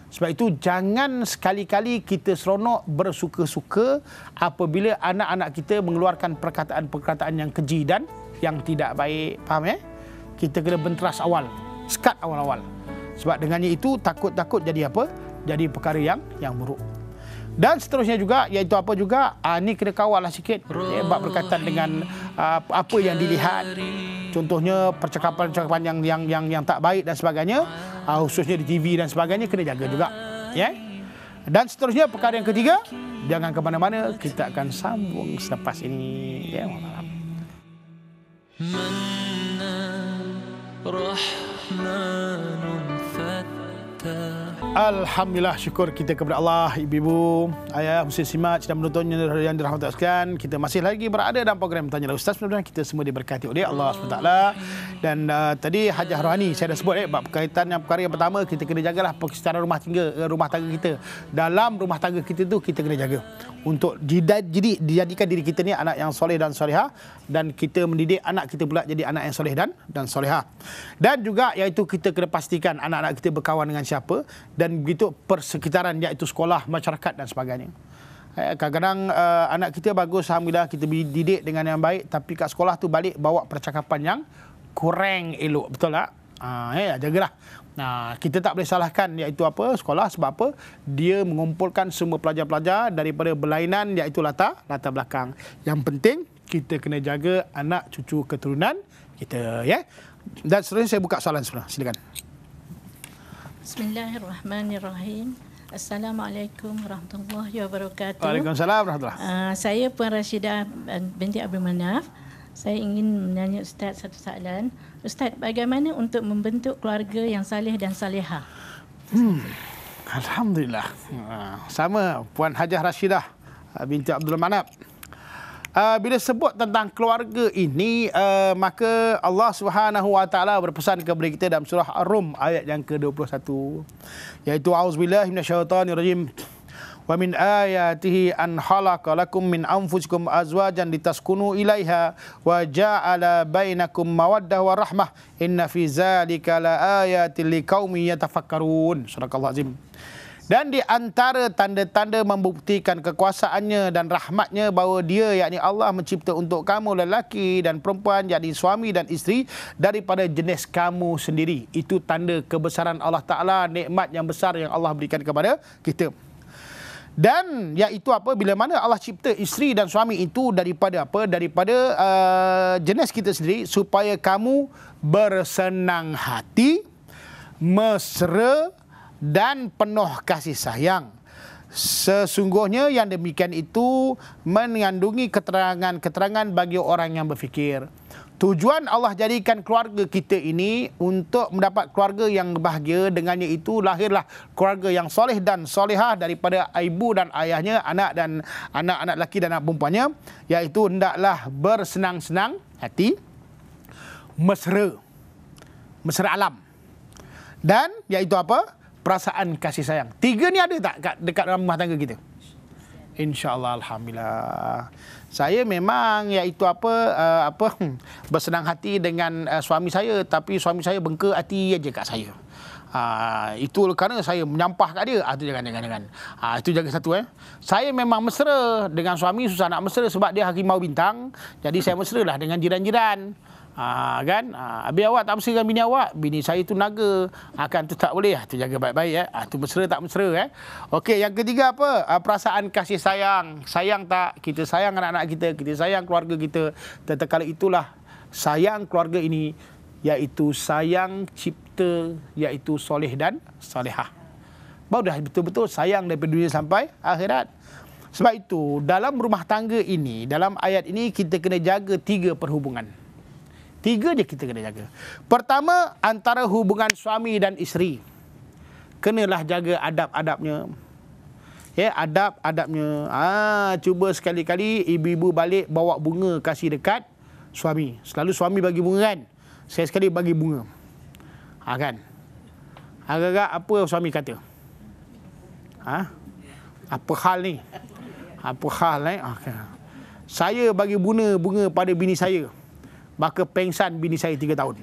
Sebab itu jangan sekali-kali kita seronok bersuka-suka apabila anak-anak kita mengeluarkan perkataan-perkataan yang keji dan yang tidak baik. Faham ya? Eh? Kita kena benteras awal. Sekat awal-awal. Sebab dengannya itu takut-takut jadi apa? Jadi perkara yang yang buruk. Dan seterusnya juga iaitu apa juga? Ah ni kena kawal lah sikit ya, bab berkaitan dengan aa, ah, apa yang dilihat. Contohnya percakapan-percakapan yang yang yang yang tak baik dan sebagainya, aa, ah, khususnya di TV dan sebagainya kena jaga juga. Ya. Dan seterusnya perkara yang ketiga, jangan ke mana-mana kita akan sambung selepas ini. Ya, malam. Mana rahmanun Alhamdulillah syukur kita kepada Allah Ibu-ibu, ayah, musim simak Sedang menontonnya yang dirahmati sekalian Kita masih lagi berada dalam program Tanya lah Ustaz Mudah-mudahan kita semua diberkati oleh Allah SWT Dan uh, tadi Hajah Rohani Saya dah sebut eh, berkaitan yang perkara yang pertama Kita kena jagalah persekitaran rumah tangga eh, Rumah tangga kita, dalam rumah tangga kita tu Kita kena jaga untuk jadi dijadikan diri kita ni anak yang soleh dan soleha dan kita mendidik anak kita pula jadi anak yang soleh dan dan soleha dan juga iaitu kita kena pastikan anak-anak kita berkawan dengan siapa dan dan begitu persekitaran iaitu sekolah, masyarakat dan sebagainya. Eh, kadang-kadang uh, anak kita bagus, Alhamdulillah kita didik dengan yang baik tapi kat sekolah tu balik bawa percakapan yang kurang elok, betul tak? Uh, ya, jagalah. Nah, kita tak boleh salahkan iaitu apa sekolah sebab apa dia mengumpulkan semua pelajar-pelajar daripada berlainan iaitu latar latar belakang. Yang penting kita kena jaga anak cucu keturunan kita ya. Dan seterusnya saya buka soalan sebenarnya. Silakan. Bismillahirrahmanirrahim. Assalamualaikum warahmatullahi wabarakatuh. Waalaikumsalam warahmatullahi wabarakatuh. Ah, saya Puan Rashidah binti Abdul Manaf. Saya ingin menanya Ustaz satu soalan. Ustaz, bagaimana untuk membentuk keluarga yang saleh dan saleha? Hmm. Alhamdulillah. Ah, sama Puan Hajah Rashidah ah, binti Abdul Manaf. Uh, bila sebut tentang keluarga ini, uh, maka Allah Subhanahu Wa Taala berpesan kepada kita dalam surah Ar-Rum ayat yang ke-21. Iaitu auzubillahi rajim, Wa min ayatihi an khalaqa lakum min anfusikum azwajan litaskunu ilaiha wa ja'ala bainakum mawaddah wa rahmah. Inna fi zalika la ayatin liqaumin yatafakkarun. Surah Al-Azim. Dan di antara tanda-tanda membuktikan kekuasaannya dan rahmatnya bahawa dia yakni Allah mencipta untuk kamu lelaki dan perempuan yakni suami dan isteri daripada jenis kamu sendiri. Itu tanda kebesaran Allah Ta'ala, nikmat yang besar yang Allah berikan kepada kita. Dan iaitu apa bila mana Allah cipta isteri dan suami itu daripada apa daripada uh, jenis kita sendiri supaya kamu bersenang hati mesra dan penuh kasih sayang. Sesungguhnya yang demikian itu mengandungi keterangan-keterangan bagi orang yang berfikir. Tujuan Allah jadikan keluarga kita ini untuk mendapat keluarga yang bahagia dengannya itu lahirlah keluarga yang soleh dan solehah daripada ibu dan ayahnya, anak dan anak-anak lelaki dan anak perempuannya iaitu hendaklah bersenang-senang hati mesra mesra alam dan iaitu apa perasaan kasih sayang. Tiga ni ada tak kat, dekat dalam rumah tangga kita? InsyaAllah, Alhamdulillah. Saya memang iaitu apa, uh, apa hmm, bersenang hati dengan uh, suami saya tapi suami saya bengkak hati aja kat saya. Uh, itu kerana saya menyampah kat dia. Uh, ah, itu jangan, jangan, jangan. Uh, itu jaga satu. Eh. Saya memang mesra dengan suami susah nak mesra sebab dia harimau bintang. Jadi saya mesra lah dengan jiran-jiran. Ha, kan? Ha, habis awak tak mesra dengan bini awak, bini saya tu naga. Akan ah, ha, tu tak boleh. Itu ha, jaga baik-baik. ya, Ha, tu mesra tak mesra. Eh. Okey, yang ketiga apa? Ha, perasaan kasih sayang. Sayang tak? Kita sayang anak-anak kita. Kita sayang keluarga kita. Tetapi itulah sayang keluarga ini. Iaitu sayang cipta. Iaitu soleh dan soleha. Baru dah betul-betul sayang daripada dunia sampai akhirat. Sebab itu, dalam rumah tangga ini, dalam ayat ini, kita kena jaga tiga perhubungan. Tiga je kita kena jaga. Pertama, antara hubungan suami dan isteri. Kenalah jaga adab-adabnya. Ya, adab-adabnya. Ah, cuba sekali-kali ibu-ibu balik bawa bunga kasih dekat suami. Selalu suami bagi bunga kan? Saya sekali bagi bunga. Ha, kan? Agak-agak apa suami kata? Ha? Apa hal ni? Apa hal ni? Eh? Ha, ah, kan? Saya bagi bunga-bunga pada bini saya maka pengsan bini saya tiga tahun.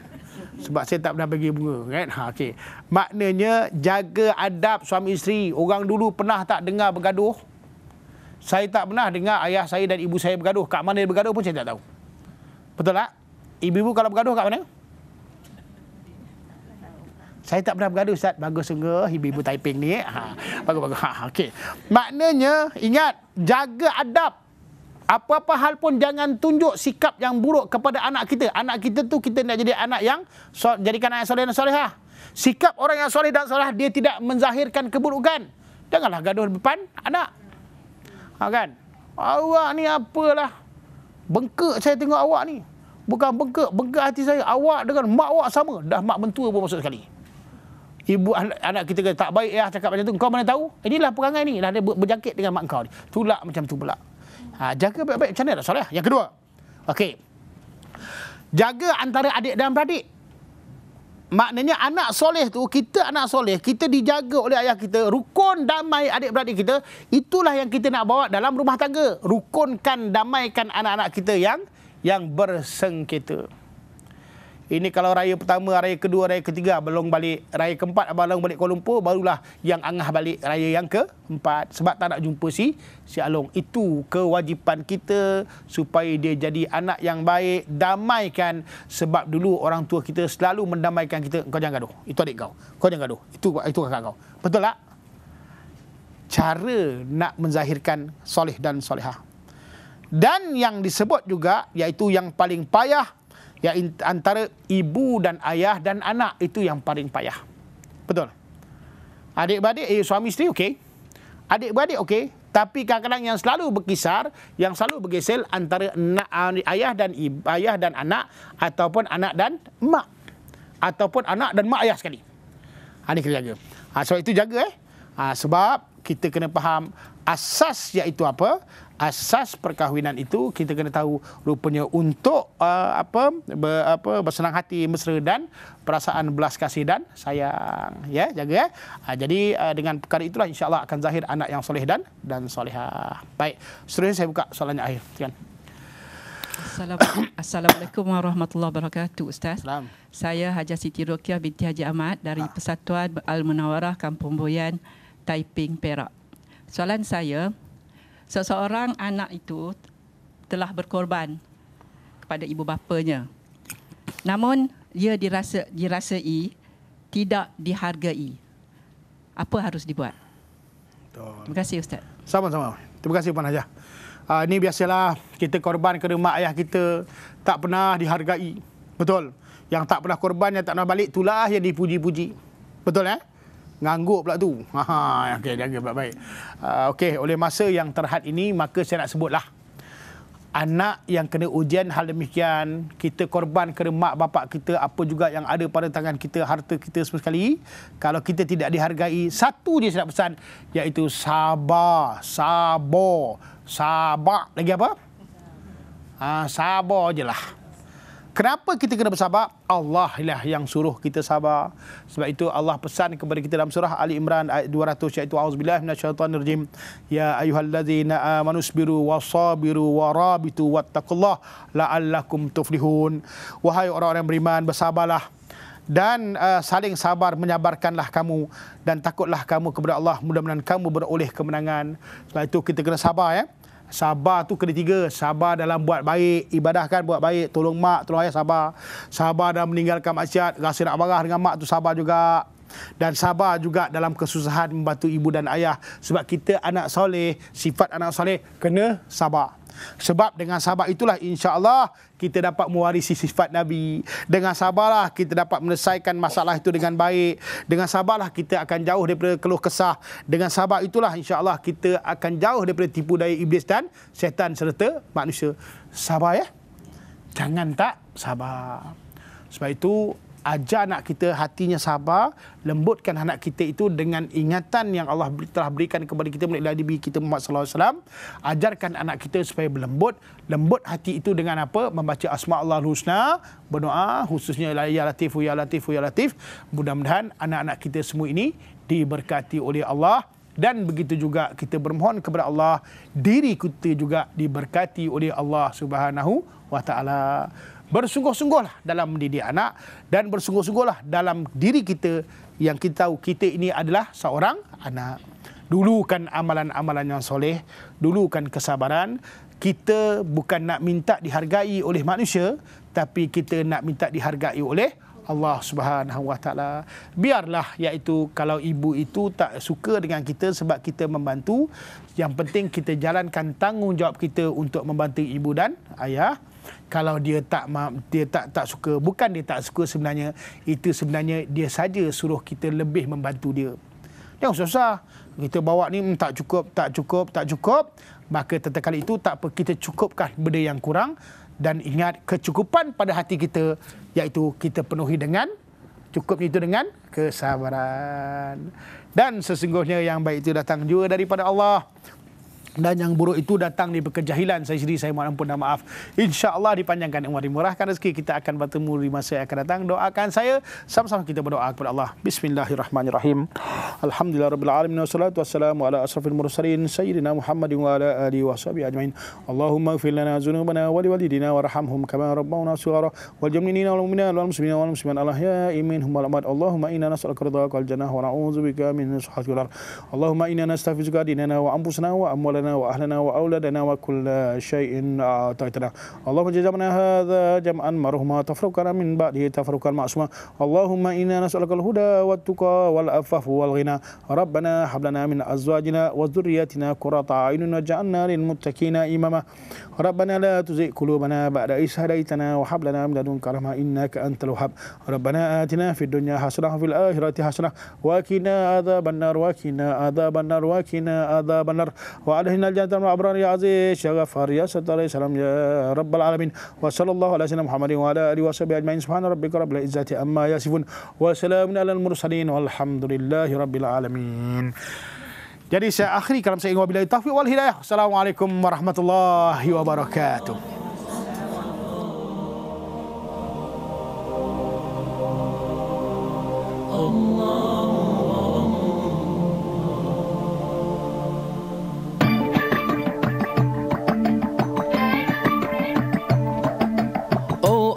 Sebab saya tak pernah bagi bunga. Kan? Ha, okay. Maknanya, jaga adab suami isteri. Orang dulu pernah tak dengar bergaduh? Saya tak pernah dengar ayah saya dan ibu saya bergaduh. Kat mana dia bergaduh pun saya tak tahu. Betul tak? Ibu-ibu kalau bergaduh kat mana? Saya tak pernah bergaduh Ustaz. Bagus sungguh ibu-ibu typing ni. Eh. Ha, bagus-bagus. Ha, ha okay. Maknanya ingat jaga adab apa-apa hal pun jangan tunjuk sikap yang buruk kepada anak kita. Anak kita tu kita nak jadi anak yang so, jadikan anak yang soleh dan solehah. Sikap orang yang soleh dan solehah dia tidak menzahirkan keburukan. Janganlah gaduh depan anak. Ha kan? Awak ni apalah? Bengkak saya tengok awak ni. Bukan bengkak, bengkak hati saya. Awak dengan mak awak sama. Dah mak mentua pun masuk sekali. Ibu anak, ah, anak kita kata, tak baik ya cakap macam tu. Kau mana tahu? Inilah perangai ni. Lah dia berjangkit dengan mak kau ni. Tulak macam tu pula. Ha, jaga baik-baik. Macam mana nak soleh? Yang kedua. Okey. Jaga antara adik dan beradik. Maknanya anak soleh tu, kita anak soleh, kita dijaga oleh ayah kita. Rukun damai adik-beradik kita. Itulah yang kita nak bawa dalam rumah tangga. Rukunkan, damaikan anak-anak kita yang yang bersengketa. Ini kalau raya pertama, raya kedua, raya ketiga belum balik. Raya keempat Abang balik Kuala Lumpur, barulah yang Angah balik raya yang keempat. Sebab tak nak jumpa si si Along. Itu kewajipan kita supaya dia jadi anak yang baik. Damaikan sebab dulu orang tua kita selalu mendamaikan kita. Kau jangan gaduh. Itu adik kau. Kau jangan gaduh. Itu, itu kakak kau. Betul tak? Cara nak menzahirkan soleh dan solehah. Dan yang disebut juga iaitu yang paling payah Ya antara ibu dan ayah dan anak itu yang paling payah. Betul. Adik-beradik, eh, suami isteri okey. Adik-beradik okey, tapi kadang-kadang yang selalu berkisar, yang selalu bergesel antara anak, ayah dan ibu, ayah dan anak ataupun anak dan mak ataupun anak dan mak ayah sekali. Ha, ini kena jaga. Ha, sebab itu jaga eh. Ha, sebab kita kena faham asas iaitu apa asas perkahwinan itu kita kena tahu rupanya untuk uh, apa be, apa bersenang hati mesra dan perasaan belas kasih dan sayang ya jaga ya ah, jadi uh, dengan perkara itulah insyaallah akan zahir anak yang soleh dan dan solehah baik seterusnya saya buka soalan yang akhir kan Assalamualaikum warahmatullahi wabarakatuh Ustaz Salam. Saya Haji Siti Rokiah binti Haji Ahmad Dari ah. Persatuan Al-Munawarah Kampung Boyan Taiping, Perak Soalan saya seseorang anak itu telah berkorban kepada ibu bapanya. Namun ia dirasa dirasai tidak dihargai. Apa harus dibuat? Terima kasih Ustaz. Sama-sama. Terima kasih Puan Najah. Uh, ini biasalah kita korban kerana mak ayah kita tak pernah dihargai. Betul. Yang tak pernah korban, yang tak pernah balik, itulah yang dipuji-puji. Betul, eh? nganggur pula tu. Ha, okey, jaga baik-baik. Uh, okey, oleh masa yang terhad ini, maka saya nak sebutlah. Anak yang kena ujian hal demikian, kita korban kena mak bapak kita, apa juga yang ada pada tangan kita, harta kita semua sekali. Kalau kita tidak dihargai, satu je saya nak pesan, iaitu sabar, sabar, sabar. Lagi apa? Ha, sabar je lah. Kenapa kita kena bersabar? Allah lah yang suruh kita sabar. Sebab itu Allah pesan kepada kita dalam surah Ali Imran ayat 200 iaitu auzubillahi minasyaitonirrajim. Ya ayyuhallazina amanu sabiru wasabiru warabitu wattaqullah la'allakum tuflihun. Wahai orang-orang beriman bersabarlah dan uh, saling sabar menyabarkanlah kamu dan takutlah kamu kepada Allah mudah-mudahan kamu beroleh kemenangan. Sebab itu kita kena sabar ya sabar tu kena tiga sabar dalam buat baik ibadah kan buat baik tolong mak tolong ayah sabar sabar dalam meninggalkan maksiat rasa nak marah dengan mak tu sabar juga dan sabar juga dalam kesusahan membantu ibu dan ayah sebab kita anak soleh sifat anak soleh kena sabar sebab dengan sabar itulah insya Allah kita dapat mewarisi sifat Nabi. Dengan sabarlah kita dapat menyelesaikan masalah itu dengan baik. Dengan sabarlah kita akan jauh daripada keluh kesah. Dengan sabar itulah insya Allah kita akan jauh daripada tipu daya iblis dan syaitan serta manusia. Sabar ya. Jangan tak sabar. Sebab itu ajar anak kita hatinya sabar, lembutkan anak kita itu dengan ingatan yang Allah telah berikan kepada kita melalui Nabi kita Muhammad sallallahu alaihi wasallam. Ajarkan anak kita supaya berlembut, lembut hati itu dengan apa? Membaca asma Allah husna, berdoa khususnya ya latif ya latif ya latif. Mudah-mudahan anak-anak kita semua ini diberkati oleh Allah dan begitu juga kita bermohon kepada Allah diri kita juga diberkati oleh Allah Subhanahu wa taala bersungguh-sungguhlah dalam mendidik anak dan bersungguh-sungguhlah dalam diri kita yang kita tahu kita ini adalah seorang anak. Dulukan amalan-amalan yang soleh, dulukan kesabaran. Kita bukan nak minta dihargai oleh manusia, tapi kita nak minta dihargai oleh Allah Subhanahu Wa Taala. Biarlah yaitu kalau ibu itu tak suka dengan kita sebab kita membantu, yang penting kita jalankan tanggungjawab kita untuk membantu ibu dan ayah kalau dia tak dia tak tak suka bukan dia tak suka sebenarnya itu sebenarnya dia saja suruh kita lebih membantu dia yang susah kita bawa ni hmm, tak cukup tak cukup tak cukup maka tetekali itu tak apa kita cukupkan benda yang kurang dan ingat kecukupan pada hati kita iaitu kita penuhi dengan cukup itu dengan kesabaran dan sesungguhnya yang baik itu datang juga daripada Allah dan yang buruk itu datang di kejahilan saya sendiri saya mohon ampun dan maaf insyaallah dipanjangkan umur dimurahkan rezeki kita akan bertemu di masa yang akan datang doakan saya sama-sama kita berdoa kepada Allah bismillahirrahmanirrahim alhamdulillah rabbil alamin wassalatu wassalamu ala asrafil mursalin sayyidina muhammadin wa ala alihi washabi ajmain allahumma fil lana dzunubana wa li walidina warhamhum kama rabbawna shughara wal jami'ina wal mu'minina wal muslimina wal muslimat allah ya amin hum al allahumma inna nas'aluka ridhaka wal jannah wa na'udzubika min sukhatil allahumma inna nastaghfiruka dinana wa ampusna wa amwalana أولادنا وأهلنا وأولادنا وكل شيء أعطيتنا اللهم جزمنا هذا جمعا مرهما تفرقنا من بعده تفرقا معصوما اللهم إنا نسألك الهدى والتقى والعفاف والغنى ربنا هب لنا من أزواجنا وذرياتنا قرة أعين واجعلنا للمتقين إماما ربنا لا تزغ قلوبنا بعد إذ هديتنا وهب لنا من لدنك رحمة إنك أنت الوهاب ربنا آتنا في الدنيا حسنة وفي الآخرة حسنة وقنا عذاب النار وقنا عذاب النار وقنا عذاب النار وعليه أدخلنا الجنة مع أبرار يا عزيز يا غفار يا ستار يا سلام يا رب العالمين وصلى الله على سيدنا محمد وعلى آله وصحبه أجمعين سبحان ربك رب العزة أما يصفون وسلام على المرسلين والحمد لله رب العالمين Jadi saya akhiri kalam saya wabillahi taufiq wal hidayah. Assalamualaikum warahmatullahi wabarakatuh. Allah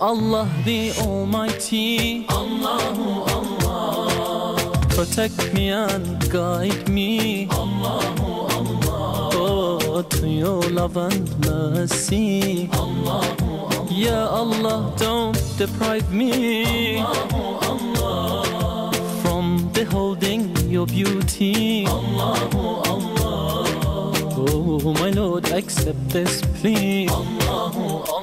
Allah the Almighty Allahu Allah Protect me and guide me Allahu Allah Oh, to your love and mercy Allahu Allah Ya Allah, don't deprive me Allahu Allah From beholding your beauty Allahu Allah Oh, my Lord, accept this plea Allahu Allah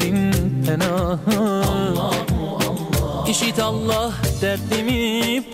dertlerin tenahı Allah, Allah. İşit Allah dertlimi